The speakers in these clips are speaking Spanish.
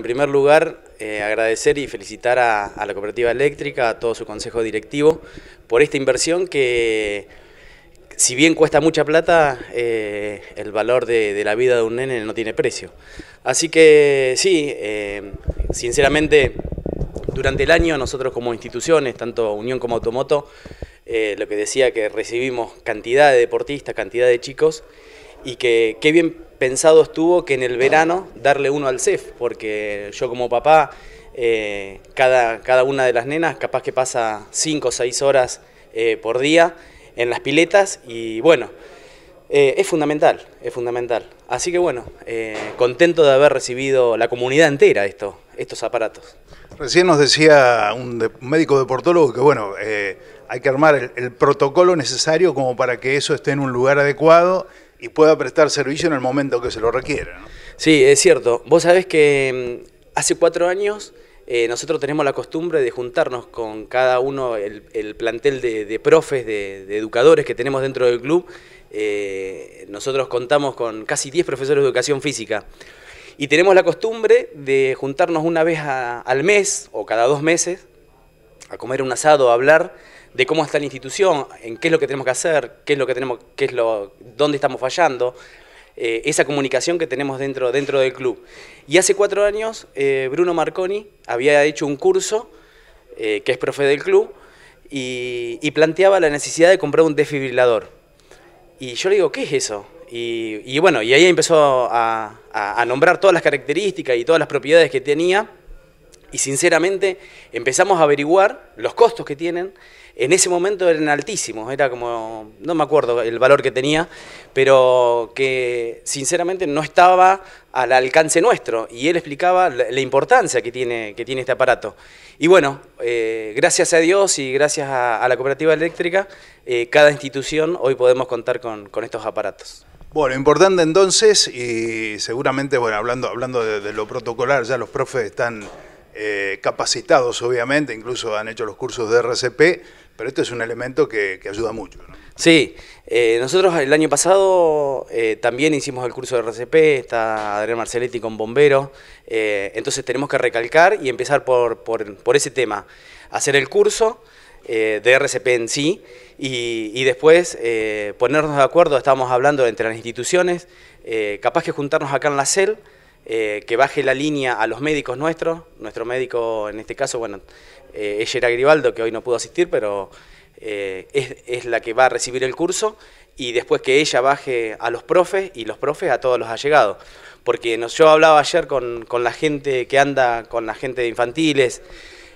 En primer lugar, eh, agradecer y felicitar a, la cooperativa eléctrica, a todo su consejo directivo, por esta inversión que, si bien cuesta mucha plata, eh, el valor de, la vida de un nene no tiene precio. Así que sí, eh, sinceramente, durante el año nosotros como instituciones, tanto Unión como Automoto, lo que decía que recibimos cantidad de deportistas, cantidad de chicos, y que qué bien pensado estuvo que en el verano darle uno al CEF, porque yo como papá, eh, cada, cada una de las nenas capaz que pasa 5 o 6 horas eh, por día en las piletas y bueno, eh, es fundamental, es fundamental. Así que bueno, contento de haber recibido la comunidad entera estos aparatos. Recién nos decía un, médico deportólogo que bueno, hay que armar el protocolo necesario como para que eso esté en un lugar adecuado y pueda prestar servicio en el momento que se lo requiera. Sí, es cierto. Vos sabés que mm, hace cuatro años eh, nosotros tenemos la costumbre de juntarnos con cada uno, el, plantel de, profes, de, educadores que tenemos dentro del club. Eh, nosotros contamos con casi 10 profesores de educación física. Y tenemos la costumbre de juntarnos una vez al mes o cada dos meses a comer un asado, a hablar de cómo está la institución, en qué es lo que tenemos que hacer, qué es lo que tenemos, qué es lo, dónde estamos fallando, eh, esa comunicación que tenemos dentro, dentro del club. Y hace cuatro años eh, Bruno Marconi había hecho un curso, eh, que es profe del club, y, planteaba la necesidad de comprar un desfibrilador. Y yo le digo, ¿qué es eso? Y, bueno, y ahí empezó a nombrar todas las características y todas las propiedades que tenía y sinceramente empezamos a averiguar los costos que tienen. En ese momento eran altísimos, era como, no me acuerdo el valor que tenía, pero que sinceramente no estaba al alcance nuestro. Y él explicaba la importancia que tiene, que tiene este aparato. Y bueno, eh, gracias a Dios y gracias a, la cooperativa eléctrica, eh, cada institución hoy podemos contar con, estos aparatos. Bueno, importante entonces, y seguramente, bueno, hablando, hablando de lo protocolar, ya los profes están eh, capacitados obviamente, incluso han hecho los cursos de RCP, pero esto es un elemento que, ayuda mucho. Sí, eh, nosotros el año pasado eh, también hicimos el curso de RCP, está Adrián Marceletti con Bombero, entonces tenemos que recalcar y empezar por, ese tema, hacer el curso, de RCP en sí y, después ponernos de acuerdo, estábamos hablando entre las instituciones, capaz que juntarnos acá en la CEL eh, que baje la línea a los médicos nuestros. Nuestro médico, en este caso, bueno, ella eh, era Gribaldo, que hoy no pudo asistir, pero eh, es, la que va a recibir el curso. Y después que ella baje a los profes y los profes a todos los allegados. Porque yo hablaba ayer con, la gente que anda, con la gente de infantiles.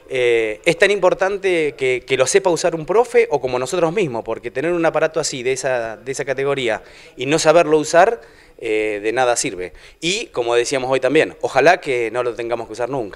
es tan importante que, lo sepa usar un profe o como nosotros mismos, porque tener un aparato así, de esa categoría, y no saberlo usar, eh, de nada sirve. Y, como decíamos hoy también, ojalá que no lo tengamos que usar nunca.